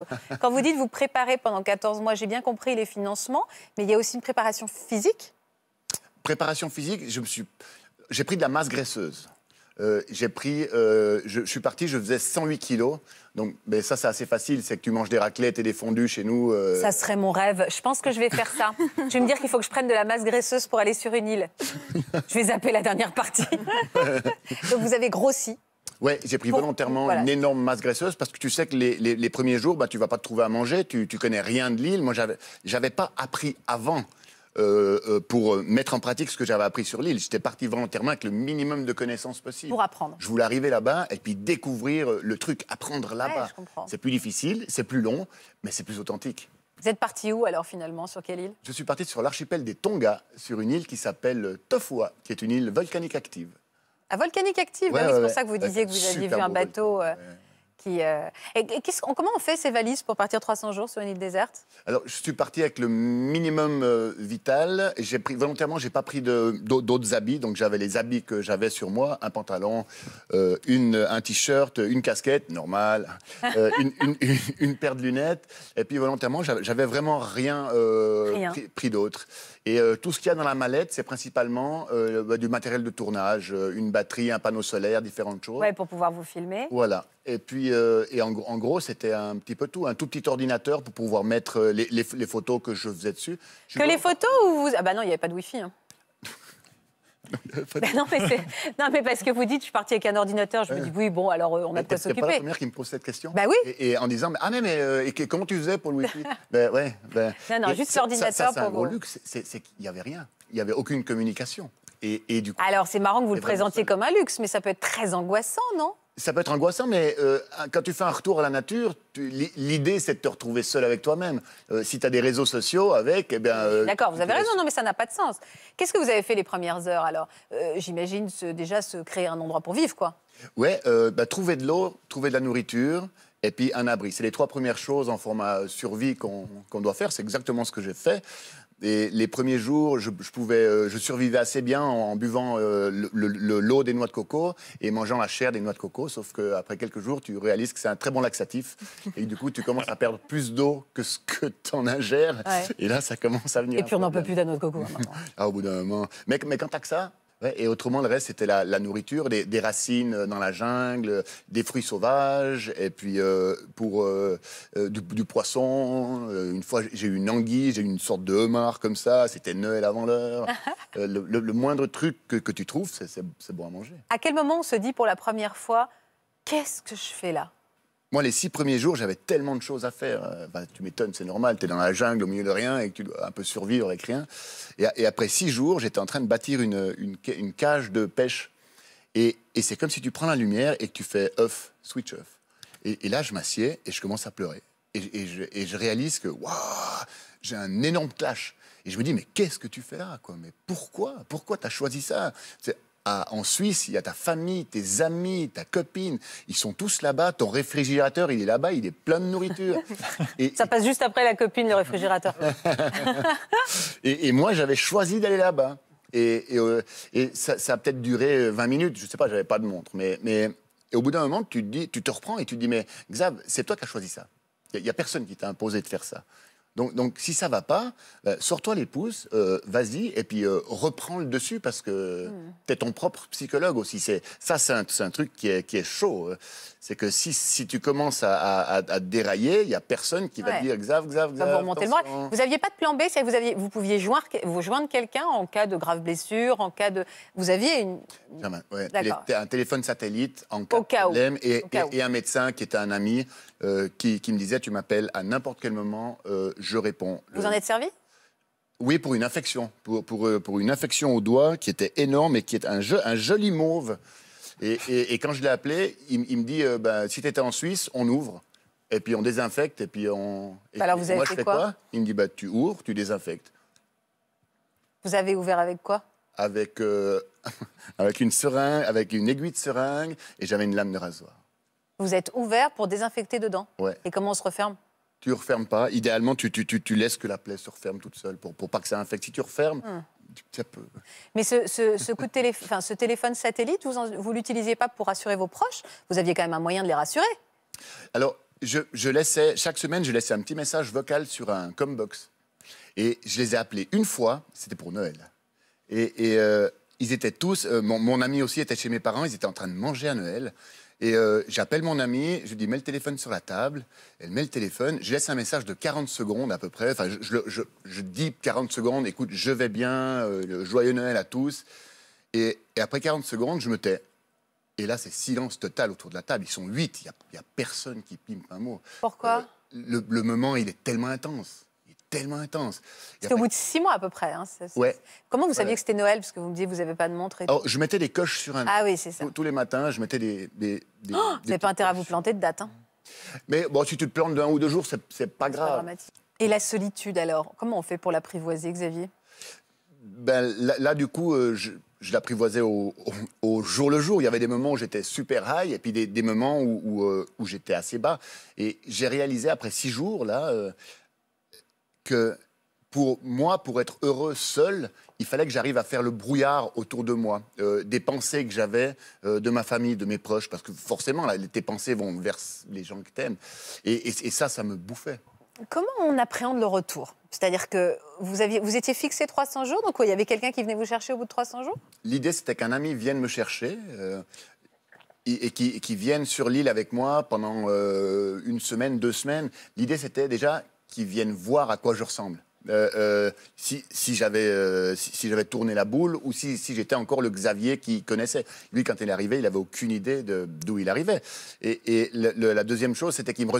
Quand vous dites vous préparez pendant 14 mois, j'ai bien compris les financements, mais il y a aussi une préparation physique Préparation physique, je me suis... j'ai pris de la masse graisseuse. Euh, j'ai pris, euh, je, suis parti, je faisais 108 kilos. Donc, mais ça, c'est assez facile. C'est que tu manges des raclettes et des fondues chez nous. Euh. Ça serait mon rêve. Je pense que je vais faire ça. je vais me dire qu'il faut que je prenne de la masse graisseuse pour aller sur une île. je vais zapper la dernière partie. Donc, vous avez grossi oui, j'ai pris volontairement une énorme masse graisseuse parce que tu sais que les, premiers jours, bah, tu vas pas te trouver à manger, tu, ne connais rien de l'île. Moi, je n'avais pas appris avant. Euh, euh, pour euh, mettre en pratique ce que j'avais appris sur l'île. J'étais parti volontairement avec le minimum de connaissances possible. Pour apprendre. Je voulais arriver là-bas et puis découvrir le truc, apprendre là-bas. c'est plus difficile, c'est plus long, mais c'est plus authentique. Vous êtes parti où alors finalement Sur quelle île Je suis parti sur l'archipel des Tonga, sur une île qui s'appelle Tofua, qui est une île volcanique active. À ah, Volcanique Active, c'est pour ça que vous disiez que vous aviez vu un bateau. Euh, qui, euh, et, comment on fait ces valises pour partir 300 jours sur une île déserte Alors, je suis parti avec le minimum euh, vital. J'ai pris volontairement, j'ai pas pris d'autres habits, donc j'avais les habits que j'avais sur moi un pantalon, euh, une, un t-shirt, une casquette, normal, une, paire de lunettes, et puis volontairement, j'avais vraiment rien, pris, pris d'autre. Et tout ce qu'il y a dans la mallette, c'est principalement bah, du matériel de tournage, une batterie, un panneau solaire, différentes choses. Ouais, pour pouvoir vous filmer. Voilà. Et puis, euh, et en, gros, c'était un petit peu tout, un tout petit ordinateur pour pouvoir mettre euh, les, photos que je faisais dessus. que les photos ou vous... Ah ben non, il n'y avait pas de Wi-Fi. Hein. Bah non, mais parce que vous dites, je suis partie avec un ordinateur, je me dis, oui, bon, alors euh, on a de quoi s'occuper. C'est pas la première qui me pose cette question. Ben oui. Et, en disant, ah mais, mais comment tu faisais pour le Wi-Fi ben, ouais, ben, Non, non, juste l'ordinateur pour vous. ça, pour un gros luxe, c'est qu'il n'y avait rien. Il n'y avait aucune communication. Et, du coup, alors c'est marrant que vous le présentiez comme un luxe, mais ça peut être très angoissant, non ça peut être angoissant, mais euh, quand tu fais un retour à la nature, l'idée c'est de te retrouver seul avec toi-même. Euh, si tu as des réseaux sociaux avec, eh bien. Euh, D'accord, vous avez raison, non, mais ça n'a pas de sens. Qu'est-ce que vous avez fait les premières heures alors J'imagine déjà se créer un endroit pour vivre, quoi. Ouais, bah, trouver de l'eau, trouver de la nourriture, et puis un abri. C'est les trois premières choses en format survie qu'on doit faire. C'est exactement ce que j'ai fait. Et les premiers jours, je, pouvais, euh, je survivais assez bien en, buvant euh, l'eau le, des noix de coco et mangeant la chair des noix de coco. Sauf qu'après quelques jours, tu réalises que c'est un très bon laxatif. Et du coup, tu commences à perdre plus d'eau que ce que tu en ingères. Et là, ça commence à venir. Et puis, on n'en peut plus de noix de coco. Hein, ah, au bout d'un moment. mais quand t'as que ça, et autrement, le reste, c'était la, nourriture, des, racines euh, dans la jungle, euh, des fruits sauvages, et puis euh, pour du, poisson. Une fois, j'ai eu une anguille, j'ai eu une sorte de homard comme ça. C'était Noël avant l'heure. le, moindre truc que tu trouves, c'est bon à manger. À quel moment on se dit pour la première fois, qu'est-ce que je fais là moi, les six premiers jours, j'avais tellement de choses à faire. Euh, bah, tu m'étonnes, c'est normal. Tu es dans la jungle, au milieu de rien, et tu dois un peu survivre avec rien. Et, après six jours, j'étais en train de bâtir une, cage de pêche. Et, c'est comme si tu prends la lumière et que tu fais off, switch off. Et, là, je m'assieds et je commence à pleurer. Et, je, réalise que waouh, j'ai un énorme clash. Et je me dis, mais qu'est-ce que tu fais là quoi Mais pourquoi Pourquoi tu as choisi ça en Suisse, il y a ta famille, tes amis, ta copine, ils sont tous là-bas. Ton réfrigérateur, il est là-bas, il est plein de nourriture. et, Ça passe juste après la copine, le réfrigérateur. et, moi, j'avais choisi d'aller là-bas. Et, euh, ça, a peut-être duré 20 euh, minutes, je ne sais pas, j'avais pas de montre. Mais, au bout d'un moment, tu te, reprends et tu te dis, mais Xav, c'est toi qui as choisi ça. Il n'y a, personne qui t'a imposé de faire ça. Donc, si ça va pas, euh, sors-toi les pouces, euh, vas-y, et puis euh, reprends le dessus parce que hmm. tu es ton propre psychologue aussi. C'est, ça, c'est un, truc qui est, chaud. C'est que si, si, tu commences à, dérailler, il n'y a personne qui va te dire Xav, Xav, Xav. Vous Vous n'aviez pas de plan B, c'est vous, aviez, vous pouviez joindre, vous joindre quelqu'un en cas de grave blessure, en cas de. Vous aviez une. Un téléphone satellite en cas, de problème Et, et, un médecin qui était un ami qui, qui, me disait Tu m'appelles à n'importe quel moment, je réponds. Vous en êtes servi oui, pour une infection, pour, pour, euh, pour, une infection au doigt qui était énorme et qui est un, un joli mauve. Et, et, quand je l'ai appelé, il, il, me dit euh, bah, si tu étais en Suisse, on ouvre, et puis on désinfecte, et puis on. Bah, alors vous avez fait quoi, Il me dit bah, tu ouvres, tu désinfectes. Vous avez ouvert avec quoi avec, euh, avec une seringue, avec une aiguille de seringue, et j'avais une lame de rasoir. Vous êtes ouvert pour désinfecter dedans Oui. Et comment on se referme tu refermes pas. Idéalement, tu, tu, tu, laisses que la plaie se referme toute seule pour, pour pas que ça infecte. Si tu refermes, hum. ça peut. Mais ce, ce, coup de téléphone, satellite, vous, ne l'utilisiez pas pour rassurer vos proches Vous aviez quand même un moyen de les rassurer Alors, je, laissais, chaque semaine, je laissais un petit message vocal sur un combox. Et je les ai appelés une fois, c'était pour Noël. Et, euh, ils étaient tous, euh, mon, ami aussi était chez mes parents, ils étaient en train de manger à Noël. Et euh, j'appelle mon amie, je lui dis mets le téléphone sur la table. Elle met le téléphone, je laisse un message de 40 secondes à peu près. Enfin, je, je, je, dis 40 secondes, écoute, je vais bien, euh, joyeux Noël à tous. Et, après 40 secondes, je me tais. Et là, c'est silence total autour de la table. Ils sont huit. il n'y a, personne qui pime un mot. Pourquoi euh, le, moment, il est tellement intense tellement intense. C'était au bout de six mois à peu près. Hein, comment vous saviez que c'était Noël Parce que vous me disiez vous n'avez pas de montre. je mettais des coches sur un. Ah oui, c'est ça. Tous, les matins, je mettais des. des, des, oh, vous n'avez pas intérêt à vous planter de date. Hein. Mais bon, si tu te plantes d'un ou deux jours, c'est pas grave. Et la solitude alors Comment on fait pour l'apprivoiser, Xavier ben, là, du coup, euh, je, l'apprivoisais au, jour le jour. Il y avait des moments où j'étais super high et puis des, moments euh, où, j'étais assez bas. Et j'ai réalisé après six jours, là, euh, pour moi, pour être heureux seul, il fallait que j'arrive à faire le brouillard autour de moi, euh, des pensées que j'avais euh, de ma famille, de mes proches, parce que forcément, là, tes pensées vont vers les gens que t'aimes. Et, et, ça, ça me bouffait. Comment on appréhende le retour C'est-à-dire que vous, aviez, vous étiez fixé 300 jours, donc il y avait quelqu'un qui venait vous chercher au bout de 300 jours L'idée, c'était qu'un ami vienne me chercher. Euh, et qui, vienne sur l'île avec moi pendant une semaine, deux semaines. L'idée, c'était déjà qui viennent voir à quoi je ressemble. Euh, euh, si, si j'avais euh, si, j'avais tourné la boule ou si, si j'étais encore le Xavier qui connaissait. Lui, quand il est arrivé, il n'avait aucune idée d'où il arrivait. Et, et la deuxième chose, c'était qu'il me,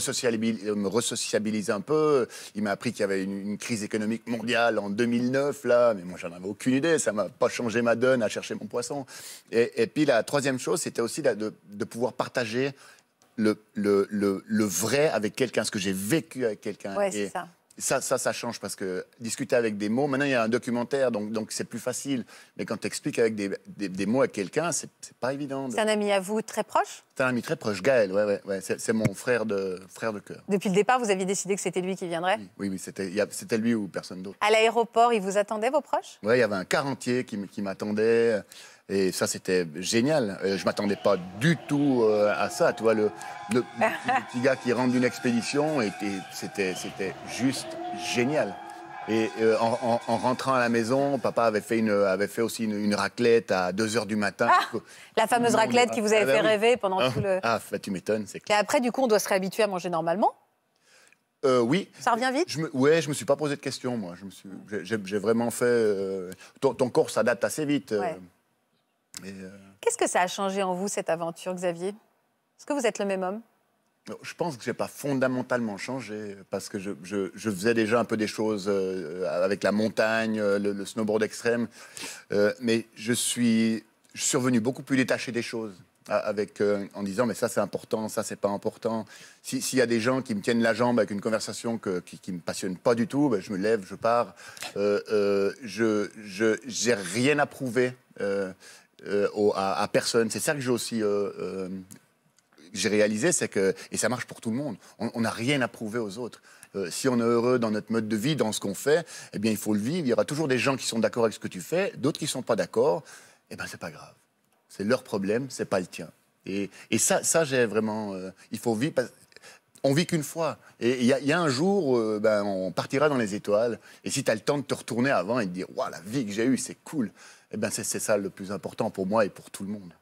resociabilisait un peu. Il m'a appris qu'il y avait une, une, crise économique mondiale en 2009, là. Mais moi, j'en avais aucune idée. Ça m'a pas changé ma donne à chercher mon poisson. Et, et puis, la troisième chose, c'était aussi de, de pouvoir partager le, le, le, vrai avec quelqu'un, ce que j'ai vécu avec quelqu'un. c'est ça. Ça, ça, change parce que discuter avec des mots, maintenant il y a un documentaire, donc c'est plus facile. Mais quand tu expliques avec des, des, mots à quelqu'un, c'est pas évident. C'est un ami à vous très proche C'est un ami très proche, Gaël, ouais, ouais, ouais. c'est mon frère de, frère de cœur. Depuis le départ, vous aviez décidé que c'était lui qui viendrait Oui, oui, c'était lui ou personne d'autre. À l'aéroport, il vous attendait, vos proches Oui, il y avait un quarantier qui, qui m'attendait. Et ça, c'était génial. Euh, je m'attendais pas du tout euh, à ça. Tu vois, le, petit gars qui rentre d'une expédition, et, c'était, c'était juste génial. Et euh, en, rentrant à la maison, papa avait fait, une, avait fait aussi une, raclette à 2 h du matin. Ah, la fameuse raclette qui vous avait ah, fait ah, bah rêver pendant tout le. Ah, bah, tu m'étonnes, c'est Et après, du coup, on doit se réhabituer à manger normalement oui. Ça revient vite je ne je me suis pas posé de questions, moi. J'ai vraiment fait. ton, ton, corps s'adapte assez vite. Euh, Qu'est-ce que ça a changé en vous, cette aventure, Xavier Est-ce que vous êtes le même homme je pense que je n'ai pas fondamentalement changé parce que je, faisais déjà un peu des choses euh, euh, avec la montagne, le, snowboard extrême, mais je suis, survenu beaucoup plus détaché des choses avec, en disant mais ça c'est important, ça c'est pas important. S'il y a des gens qui me tiennent la jambe avec une conversation qui, ne me passionne pas du tout, ben je me lève, je pars. je n'ai rien à prouver. Euh, à, personne. C'est ça que j'ai aussi euh, euh, j'ai réalisé, c'est que et ça marche pour tout le monde. On n'a rien à prouver aux autres. si on est heureux dans notre mode de vie, dans ce qu'on fait, eh bien, il faut le vivre. Il y aura toujours des gens qui sont d'accord avec ce que tu fais, d'autres qui ne sont pas d'accord. Eh ben c'est pas grave. C'est leur problème, c'est pas le tien. Et, ça, ça j'ai vraiment. il faut vivre on vit qu'une fois. Et il y, a un jour, euh, ben, on partira dans les étoiles. Et si tu as le temps de te retourner avant et de dire, waouh, la vie que j'ai eue, c'est cool, eh ben, c'est ça le plus important pour moi et pour tout le monde.